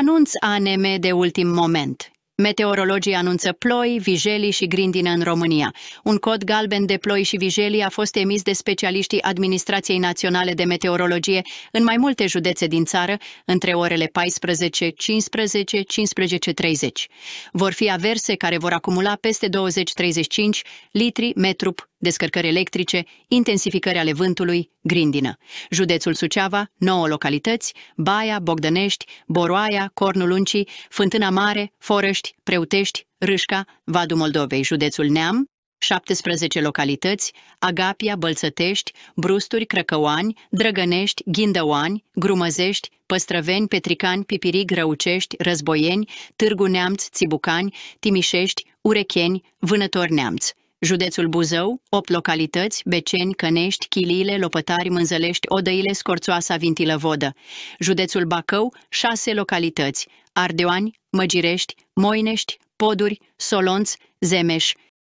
Anunț ANM de ultim moment. Meteorologii anunță ploi, vijelii și grindină în România. Un cod galben de ploi și vijelii a fost emis de specialiștii Administrației Naționale de Meteorologie în mai multe județe din țară între orele 14, 15, 15, 30. Vor fi averse care vor acumula peste 20-35 litri metru descărcări electrice, intensificări ale vântului, grindină. Județul Suceava, 9 localități, Baia, Bogdănești, Boroaia, Cornul Uncii, Fântâna Mare, Forăști, Preutești, Râșca, Vadu Moldovei, județul Neam, 17 localități, Agapia, Bălțătești, Brusturi, Crăcăoani, Drăgănești, Ghindăoani, Grumăzești, Păstrăveni, Petricani, Pipirig, Răucești, Războieni, Târgu Neamț, Țibucani, Timișești, Urecheni, Vânător Neamț. Județul Buzău, 8 localități, Beceni, Cănești, Chiliile, Lopătari, Mânzălești, Odăile, Scorțoasa, Vintilă-Vodă. Județul Bacău, 6 localități, Ardeoani, Măgirești, Moinești, Poduri, Solonț, Zemeș.